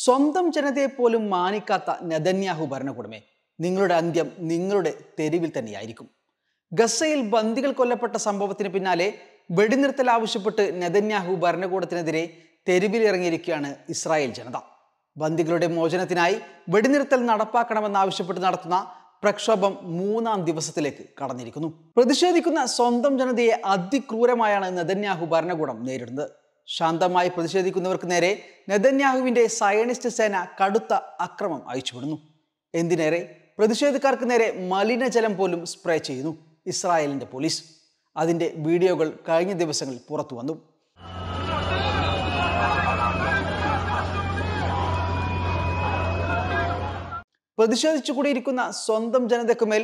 സ്വന്തം ജനതയെ പോലും മാനിക്കാത്ത നദന്യാഹു ഭരണകൂടമേ നിങ്ങളുടെ അന്ത്യം നിങ്ങളുടെ തെരുവിൽ തന്നെയായിരിക്കും ഗസയിൽ ബന്ദികൾ കൊല്ലപ്പെട്ട സംഭവത്തിന് പിന്നാലെ വെടിനിർത്തൽ ആവശ്യപ്പെട്ട് നദന്യാഹു ഭരണകൂടത്തിനെതിരെ തെരുവിലിറങ്ങിയിരിക്കുകയാണ് ഇസ്രായേൽ ജനത ബന്ദികളുടെ മോചനത്തിനായി വെടിനിർത്തൽ നടപ്പാക്കണമെന്നാവശ്യപ്പെട്ട് നടത്തുന്ന പ്രക്ഷോഭം മൂന്നാം ദിവസത്തിലേക്ക് കടന്നിരിക്കുന്നു പ്രതിഷേധിക്കുന്ന സ്വന്തം ജനതയെ അതിക്രൂരമായാണ് നദന്യാഹു ഭരണകൂടം നേരിടുന്നത് ശാന്തമായി പ്രതിഷേധിക്കുന്നവർക്ക് നേരെ നെതന്യാഹുവിൻ്റെ സയനിസ്റ്റ് സേന കടുത്ത അക്രമം അയച്ചുവിടുന്നു എന്തിനേറെ പ്രതിഷേധക്കാർക്ക് നേരെ മലിനജലം പോലും സ്പ്രേ ചെയ്യുന്നു ഇസ്രായേലിൻ്റെ പോലീസ് അതിൻ്റെ വീഡിയോകൾ കഴിഞ്ഞ ദിവസങ്ങളിൽ പുറത്തു വന്നു കൂടിയിരിക്കുന്ന സ്വന്തം ജനതയ്ക്കുമേൽ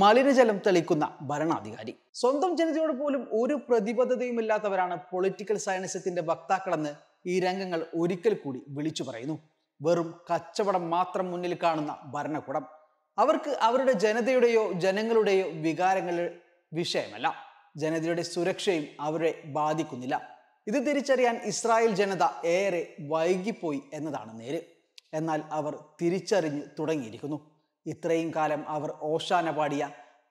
മലിനജലം തെളിക്കുന്ന ഭരണാധികാരി സ്വന്തം ജനതയോട് പോലും ഒരു പ്രതിബദ്ധതയും ഇല്ലാത്തവരാണ് പൊളിറ്റിക്കൽ സയൻസത്തിന്റെ വക്താക്കളെന്ന് ഈ രംഗങ്ങൾ ഒരിക്കൽ കൂടി വിളിച്ചു പറയുന്നു വെറും കച്ചവടം മാത്രം മുന്നിൽ കാണുന്ന ഭരണകൂടം അവർക്ക് അവരുടെ ജനതയുടെയോ ജനങ്ങളുടെയോ വികാരങ്ങൾ വിഷയമല്ല ജനതയുടെ സുരക്ഷയും അവരെ ബാധിക്കുന്നില്ല ഇത് തിരിച്ചറിയാൻ ഇസ്രായേൽ ജനത ഏറെ വൈകിപ്പോയി എന്നതാണ് നേര് എന്നാൽ അവർ തിരിച്ചറിഞ്ഞു തുടങ്ങിയിരിക്കുന്നു ഇത്രയും കാലം അവർ ഓശാന പാടിയ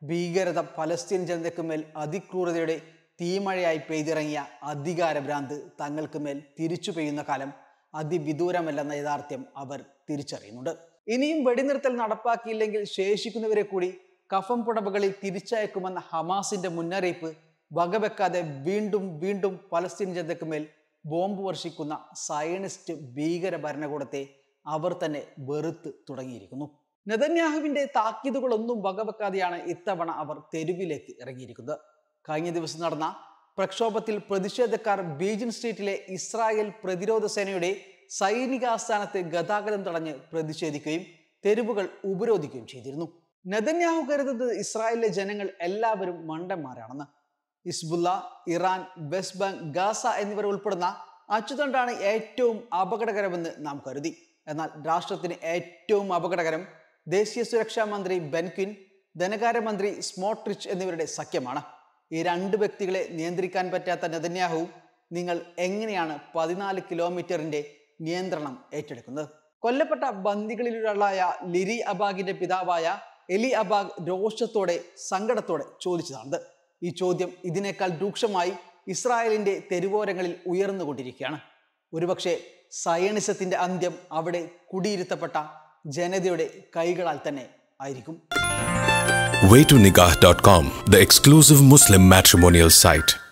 ഭീകരത ഫലസ്തീൻ ജനതയ്ക്ക് മേൽ അതിക്രൂരതയുടെ തീമഴയായി പെയ്തിറങ്ങിയ അധികാരഭ്രാന്ത് തങ്ങൾക്ക് മേൽ തിരിച്ചു പെയ്യുന്ന കാലം അതിവിദൂരമല്ലെന്ന യഥാർത്ഥ്യം അവർ തിരിച്ചറിയുന്നുണ്ട് ഇനിയും വെടിനിർത്തൽ നടപ്പാക്കിയില്ലെങ്കിൽ ശേഷിക്കുന്നവരെ കൂടി കഫം പുടമ്പകളിൽ തിരിച്ചയക്കുമെന്ന ഹമാസിന്റെ മുന്നറിയിപ്പ് വകവെക്കാതെ വീണ്ടും വീണ്ടും ഫലസ്തീൻ ജനതയ്ക്ക് മേൽ ബോംബ് വർഷിക്കുന്ന സയനിസ്റ്റ് ഭീകര ഭരണകൂടത്തെ അവർ തന്നെ വെറുത്ത് തുടങ്ങിയിരിക്കുന്നു നെതന്യാഹുവിന്റെ താക്കീതുകളൊന്നും വകവെക്കാതെയാണ് ഇത്തവണ അവർ തെരുവിലേക്ക് ഇറങ്ങിയിരിക്കുന്നത് കഴിഞ്ഞ ദിവസം നടന്ന പ്രക്ഷോഭത്തിൽ പ്രതിഷേധക്കാർ ബീജിൻ സ്ട്രീറ്റിലെ ഇസ്രായേൽ പ്രതിരോധ സേനയുടെ സൈനികാസ്ഥാനത്തെ ഗതാഗതം തടഞ്ഞ് പ്രതിഷേധിക്കുകയും തെരുവുകൾ ഉപരോധിക്കുകയും ചെയ്തിരുന്നു നെതന്യാഹു കരുതുന്നത് ഇസ്രായേലിലെ ജനങ്ങൾ എല്ലാവരും മണ്ടന്മാരാണെന്ന് Hezbollah Iran West Bank Gaza എന്നിവർ ഉൾപ്പെടുന്ന അച്ചുതണ്ടാണ് ഏറ്റവും അപകടകരമെന്ന് നാം കരുതി എന്നാൽ രാഷ്ട്രത്തിന് ഏറ്റവും അപകടകരം ദേശീയ സുരക്ഷാ മന്ത്രി ബെൻക്വിൻ ധനകാര്യമന്ത്രി സ്മോട്രിച്ച് എന്നിവരുടെ സഖ്യമാണ് ഈ രണ്ട് വ്യക്തികളെ നിയന്ത്രിക്കാൻ പറ്റാത്ത നെതന്യാഹു നിങ്ങൾ എങ്ങനെയാണ് പതിനാല് കിലോമീറ്ററിന്റെ നിയന്ത്രണം ഏറ്റെടുക്കുന്നത് കൊല്ലപ്പെട്ട ബന്ദികളിലൊരാളായ ലിരി അബാഗിന്റെ പിതാവായ എലി അബാഗ് രോഷത്തോടെ സങ്കടത്തോടെ ചോദിച്ചതാണ് ഈ ചോദ്യം ഇതിനേക്കാൾ രൂക്ഷമായി ഇസ്രായേലിന്റെ തെരുവോരങ്ങളിൽ ഉയർന്നുകൊണ്ടിരിക്കുകയാണ് ഒരുപക്ഷെ സയണിസത്തിന്റെ അന്ത്യം അവിടെ കുടിയിരുത്തപ്പെട്ട ജനതയുടെ കൈകളാൽ തന്നെ ആയിരിക്കും way to nikah.com the exclusive muslim matrimonial site